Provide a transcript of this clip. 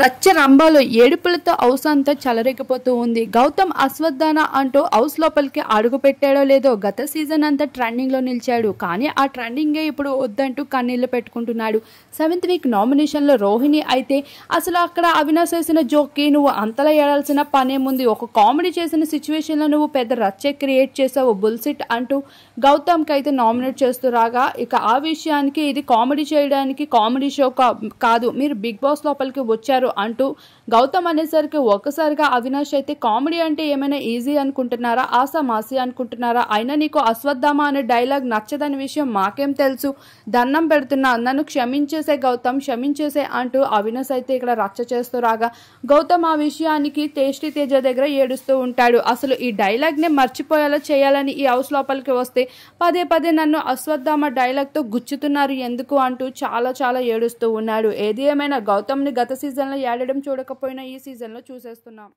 రచ్చ రంభాలు ఏడుపులతో హౌస్ అంతా చలరేకపోతూ ఉంది గౌతమ్ అశ్వత్థాన అంటూ హౌస్ లోపలికి అడుగు పెట్టాడో లేదో గత సీజన్ అంతా ట్రెండింగ్లో నిలిచాడు కానీ ఆ ట్రెండింగే ఇప్పుడు వద్దంటూ కన్నీళ్లు పెట్టుకుంటున్నాడు సెవెంత్ వీక్ నామినేషన్లో రోహిణి అయితే అసలు అక్కడ అవినాష్ వేసిన జోక్కి నువ్వు అంతలా ఏడాల్సిన పనేముంది ఒక కామెడీ చేసిన లో నువ్వు పెద్ద రచ్చ క్రియేట్ చేసావు బుల్సిట్ అంటూ గౌతమ్కి అయితే నామినేట్ చేస్తూ రాగా ఇక ఆ విషయానికి ఇది కామెడీ చేయడానికి కామెడీ షో కాదు మీరు బిగ్ బాస్ లోపలికి వచ్చారు అంటూ గౌతమ్ అనేసరికి ఒక్కసారిగా అవినాష్ అయితే కామెడీ అంటే ఏమైనా ఈజీ అనుకుంటున్నారా ఆసా మాసి అనుకుంటున్నారా అయినా నీకు అశ్వత్థామ అనే డైలాగ్ నచ్చదని విషయం మాకేం తెలుసు దండం పెడుతున్నా నన్ను క్షమించేసే గౌతమ్ క్షమించేసే అంటూ అవినాష్ అయితే ఇక్కడ రచ్చ చేస్తూ రాగా గౌతమ్ ఆ విషయానికి టేస్టీ తేజ దగ్గర ఏడుస్తూ ఉంటాడు అసలు ఈ డైలాగ్ని మర్చిపోయేలా చేయాలని ఈ హౌస్ లోపలికి వస్తే పదే పదే నన్ను అశ్వత్థామ డైలాగ్తో గుచ్చుతున్నారు ఎందుకు అంటూ చాలా చాలా ఏడుస్తూ ఉన్నాడు ఏది ఏమైనా గౌతమ్ని గత సీజన్లో ఏడడం చూడకపోయినా ఈ సీజన్లో చూసేస్తున్నాం